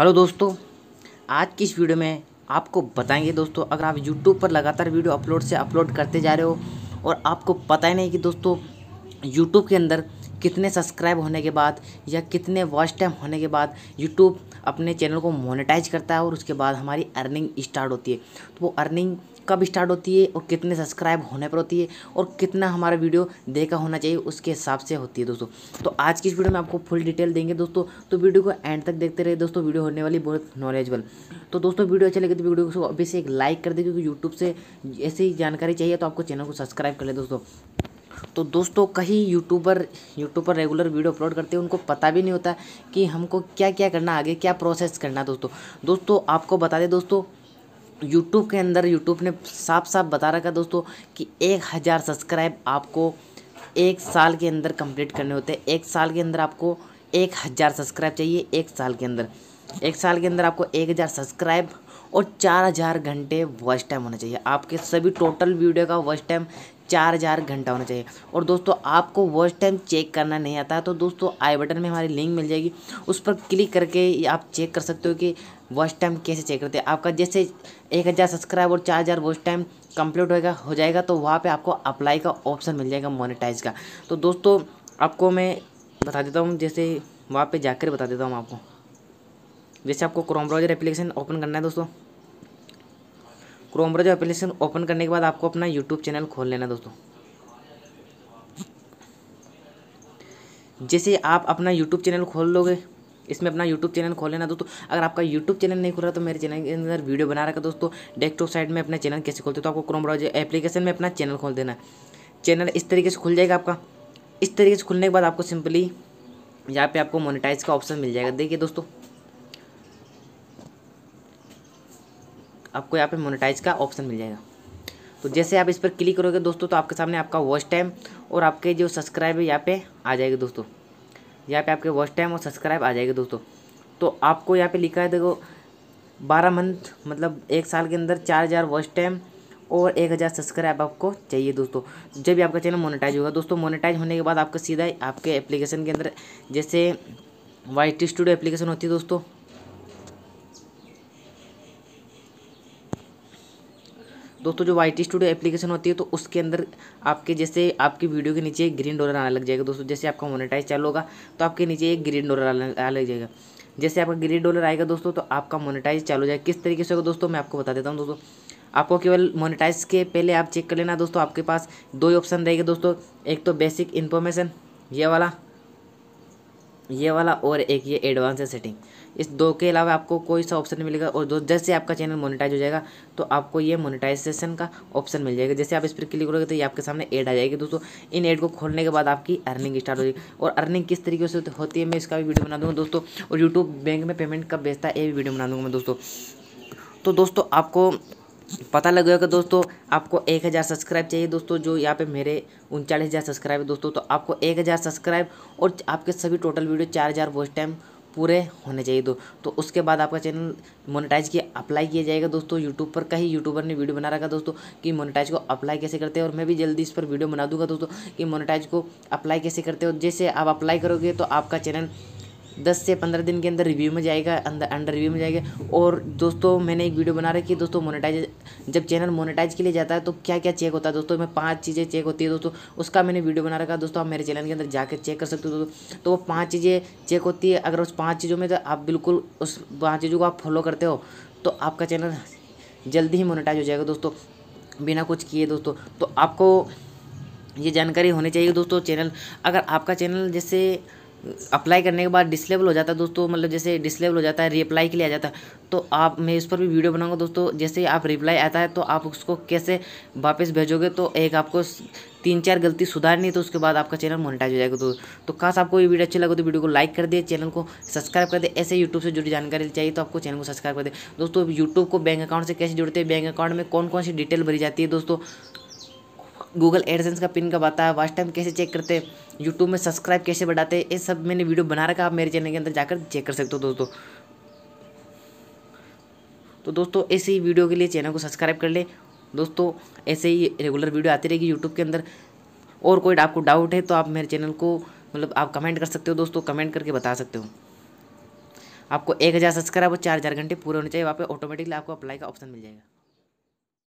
hello दोस्तों आज की इस वीडियो में आपको बताएंगे दोस्तों अगर आप यूट्यूब पर लगातार वीडियो अपलोड से अपलोड करते जा रहे हो और आपको पता ही नहीं कि दोस्तों यूट्यूब के अंदर कितने सब्सक्राइब होने के बाद या कितने वॉच टाइम होने के बाद यूट्यूब अपने चैनल को मोनेटाइज करता है और उसके बाद हमारी अर्निंग स्टार्ट होती है तो वो अर्निंग कब स्टार्ट होती है और कितने सब्सक्राइब होने पर होती है और कितना हमारा वीडियो देखा होना चाहिए उसके हिसाब से होती है दोस्तों तो आज की इस वीडियो में आपको फुल डिटेल देंगे दोस्तों तो वीडियो को एंड तक देखते रहे दोस्तों वीडियो होने वाली बहुत नॉलेजबल तो दोस्तों वीडियो अच्छा लगे तो वीडियो को अभी से एक लाइक कर दे क्योंकि यूट्यूब से ऐसी जानकारी चाहिए तो आपको चैनल को सब्सक्राइब कर ले दोस्तों तो दोस्तों कहीं यूट्यूबर यूट्यूब पर रेगुलर वीडियो अपलोड करते हैं उनको पता भी नहीं होता कि हमको क्या क्या करना आगे क्या प्रोसेस करना दोस्तों दोस्तों आपको बता दें दोस्तों यूट्यूब के अंदर यूट्यूब ने साफ साफ बता रखा दोस्तों कि एक हज़ार सब्सक्राइब आपको एक साल के अंदर कंप्लीट करने होते हैं एक साल के अंदर आपको एक हज़ार सब्सक्राइब चाहिए एक साल के अंदर एक साल के अंदर आपको एक हज़ार सब्सक्राइब और चार हज़ार घंटे वॉच टाइम होना चाहिए आपके सभी टोटल वीडियो का वॉच टाइम चार हज़ार घंटा होना चाहिए और दोस्तों आपको वॉच टाइम चेक करना नहीं आता तो दोस्तों आई बटन में हमारी लिंक मिल जाएगी उस पर क्लिक करके आप चेक कर सकते हो कि वॉच टाइम कैसे चेक करते हैं आपका जैसे एक हज़ार सब्सक्राइब और चार हज़ार वॉच टाइम कंप्लीट होगा हो जाएगा तो वहाँ पे आपको अप्लाई का ऑप्शन मिल जाएगा मोनेटाइज का तो दोस्तों आपको मैं बता देता हूँ जैसे वहाँ पे जाकर बता देता हूँ आपको जैसे आपको क्रोम ब्राउजर एप्लीकेशन ओपन करना है दोस्तों क्रोम ब्राउजर एप्लीकेशन ओपन करने के बाद आपको अपना यूट्यूब चैनल खोल लेना दोस्तों जैसे आप अपना यूट्यूब चैनल खोल लोगे इसमें अपना यूट्यूब चैनल खोल लेना दोस्तों अगर आपका यूट्यूब चैनल नहीं खुल रहा तो मेरे चैनल के अंदर वीडियो बना रखा दोस्तों डेस्कटॉप साइड में अपना चैनल कैसे खोलते तो आपको क्रोम ब्राउजर एप्लीकेशन में अपना चैनल खोल देना चैनल इस तरीके से खुल जाएगा आपका इस तरीके से खुलने के बाद आपको सिंपली यहाँ पे आपको मोनेटाइज का ऑप्शन मिल जाएगा देखिए दोस्तों आपको यहाँ पे मोनेटाइज का ऑप्शन मिल जाएगा तो जैसे आप इस पर क्लिक करोगे दोस्तों तो आपके सामने आपका वॉच टाइम और आपके जो सब्सक्राइब है यहाँ पे आ जाएगा दोस्तों यहाँ पे आपके वॉच टाइम और सब्सक्राइब आ जाएगा दोस्तों तो आपको यहाँ पे लिखा है देखो बारह मंथ मतलब एक साल के अंदर चार हज़ार वॉच टाइम और एक हज़ार सब्सक्राइब आपको चाहिए दोस्तों जब भी आपका चैनल मोनिटाइज होगा दोस्तों मोनिटाइज होने के बाद आपका सीधा आपके एप्लीकेशन के अंदर जैसे वाई टी स्टूडियो एप्लीकेशन होती है दोस्तों दोस्तों जो वाई टी स्टूडियो एप्लीकेशन होती है तो उसके अंदर आपके जैसे आपकी वीडियो के नीचे एक ग्रीन डॉलर आने लग जाएगा दोस्तों जैसे आपका मोनेटाइज चालू होगा तो आपके नीचे एक ग्रीन डॉलर आने लग जाएगा जैसे आपका ग्रीन डॉलर आएगा दोस्तों तो आपका मोनेटाइज चालू हो जाएगा किस तरीके से होगा दोस्तों मैं आपको बता देता हूँ दोस्तों आपको केवल मोनेटाइज के पहले आप चेक कर लेना दोस्तों आपके पास दो ही ऑप्शन रहेगा दोस्तों एक तो बेसिक इन्फॉर्मेशन ये वाला ये वाला और एक ये एडवांस है सेटिंग इस दो के अलावा आपको कोई सा ऑप्शन मिलेगा और दो जैसे आपका चैनल मोनेटाइज हो जाएगा तो आपको ये मोनेटाइजेशन का ऑप्शन मिल जाएगा जैसे आप इस पर क्लिक करोगे तो ये आपके सामने एड आ जाएगी दोस्तों इन एड को खोलने के बाद आपकी अर्निंग स्टार्ट हो जाएगी और अर्निंग किस तरीके से होती है मैं इसका भी वीडियो बना दूँगा दोस्तों और यूट्यूब बैंक में पेमेंट कब बेचता है ये भी वीडियो बना दूँगा मैं दोस्तों तो दोस्तों आपको पता लग गया दोस्तों आपको एक हज़ार सब्सक्राइब चाहिए दोस्तों जो यहाँ पे मेरे उनचालीस हज़ार सब्सक्राइब है दोस्तों तो आपको एक हज़ार सब्सक्राइब और आपके सभी टोटल वीडियो चार हज़ार वॉच टाइम पूरे होने चाहिए दो तो उसके बाद आपका चैनल मोनेटाइज किया अप्लाई किया जाएगा दोस्तों यूट्यूब पर कहीं यूट्यूबर ने वीडियो बना रखा दोस्तों कि मोनेटाइज को अप्लाई कैसे करते हैं और मैं भी जल्दी इस पर वीडियो बना दूंगा दोस्तों कि मोनेटाइज को अप्लाई कैसे करते हो जैसे आप अप्लाई करोगे तो आपका चैनल दस से पंद्रह दिन के अंदर रिव्यू में जाएगा अंदर अंडर रिव्यू में जाएगा और दोस्तों मैंने एक वीडियो बना रखी है दोस्तों मोनेटाइज जब चैनल मोनेटाइज के लिए जाता है तो क्या क्या चेक होता है दोस्तों में पांच चीज़ें चेक होती है दोस्तों उसका मैंने वीडियो बना रखा दोस्तों आप मेरे चैनल के अंदर जाकर चेक कर सकते हो दोस्तों तो वो पाँच चीज़ें चेक होती है अगर उस पाँच चीज़ों में तो आप बिल्कुल उस पाँच चीज़ों को आप फॉलो करते हो तो आपका चैनल जल्दी ही मोनेटाइज हो जाएगा दोस्तों बिना कुछ किए दोस्तों तो आपको ये जानकारी होनी चाहिए दोस्तों चैनल अगर आपका चैनल जैसे अप्लाई करने के बाद डिसलेबल हो जाता है दोस्तों मतलब जैसे डिसलेबल हो जाता है रिप्लाई के लिए आ जाता है तो आप मैं इस पर भी वीडियो बनाऊंगा दोस्तों जैसे आप रिप्लाई आता है तो आप उसको कैसे वापस भेजोगे तो एक आपको तीन चार गलती सुधारनी है तो उसके बाद आपका चैनल मोनिटाइज हो जाएगा तो तो खास आपको ये वीडियो अच्छी लगे तो वीडियो को लाइक कर दे चैनल को सब्सक्राइब कर दे ऐसे यूट्यूब से जुड़ी जानकारी चाहिए तो आपको चैनल को सब्सक्राइब कर दे दोस्तों यूट्यूब को बैंक अकाउंट से कैसे जुड़ते हैं बैंक अकाउंट में कौन कौन सी डिटेल भरी जाती है दोस्तों गूगल एडसेंस का पिन कब आता है वाच टाइम कैसे चेक करते हैं यूट्यूब में सब्सक्राइब कैसे बढ़ाते हैं ये सब मैंने वीडियो बना रखा आप मेरे चैनल के अंदर जाकर चेक कर सकते हो दोस्तों तो दोस्तों ऐसे ही वीडियो के लिए चैनल को सब्सक्राइब कर ले दोस्तों ऐसे ही रेगुलर वीडियो आती रहेगी यूट्यूब के अंदर और कोई आपको डाउट है तो आप मेरे चैनल को मतलब आप कमेंट कर सकते हो दोस्तों कमेंट करके बता सकते हो आपको एक हज़ार सब्सक्राइब और चार हज़ार घंटे पूरे होने चाहिए वहाँ पे ऑटोमेटिकली आपको अप्लाई का ऑप्शन मिल जाएगा